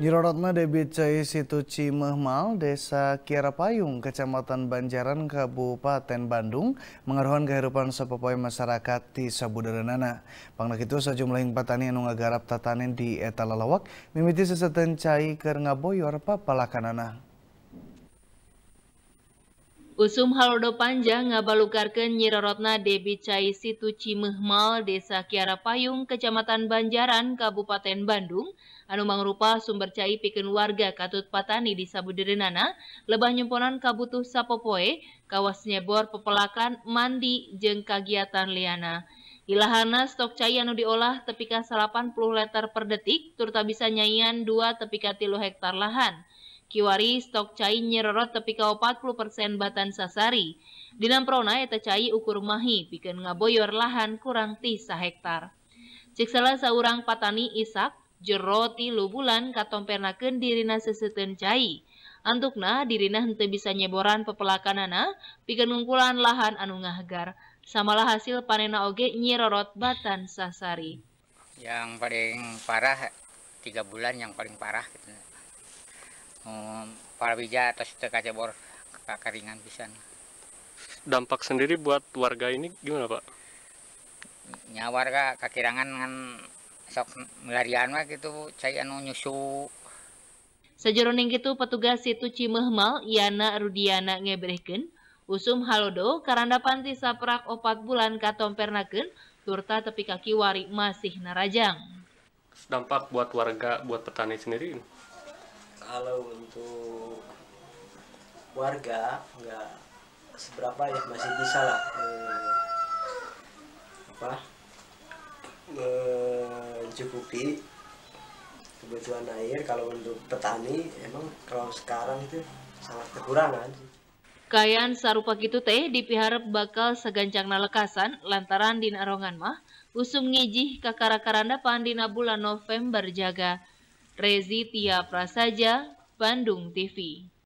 Nyirorotna debit cai situ Cimehmal, Desa Kiara Payung, Kecamatan Banjaran, Kabupaten Bandung, mengeruhan kehidupan sepepoi masyarakat di Sabudaranana. Pangnak itu sejumlah hing patani yang ngagarap tatanen di Eta Lalawak, mimiti seseten cai ker ngaboyor papalakanana. Usum halodo panjang ngabalukarkan nyirorotna Debi Cai Situ Cimehmal Desa Kiara Payung Kecamatan Banjaran Kabupaten Bandung anu mangrupa sumber cai piken warga katut patani di Sabudirenana lebah nyemponan kabutuh sapopoe kawasnya bor pepelakan mandi jeng kagiatan liana. Ilahana stok cai anu diolah tepika 80 liter per detik turta bisa nyanyian 2 tepika tilu hektar lahan. Kiwari stok cai nyerorot tepi kau 40% batan sasari. perona eta cai ukur mahi bikin ngaboyor lahan kurang ti hektar. Cik salah seorang patani isak, jeroti lu bulan katompernakeun dirina seseten cai. Antukna dirina henteu bisa nyeboran pepelakanana pikeun ngungkulan lahan anu ngahgar. Samalah hasil panena oge nyerorot batan sasari. Yang paling parah tiga bulan yang paling parah gitu. Hmm, para atau kaca bor kekeringan bisa. dampak sendiri buat warga ini gimana pak nya warga kekirangan dengan sok melarian mah gitu cai anu nyusu Sejeroning itu petugas situ Cimehmal Yana Rudiana ngebrehkeun usum halodo karena panti saprak opat bulan katompernakeun turta tepi kaki wari masih narajang. Dampak buat warga buat petani sendiri kalau untuk warga nggak seberapa ya masih bisa lah eh, apa mencukupi kebutuhan air kalau untuk petani emang kalau sekarang itu sangat kekurangan Kayaan sarupa gitu teh dipiharap bakal segancang nalekasan lantaran dina arongan mah usum ngijih kakara karanda pandina bulan November jaga. Rezi Tia Prasaja, Bandung TV.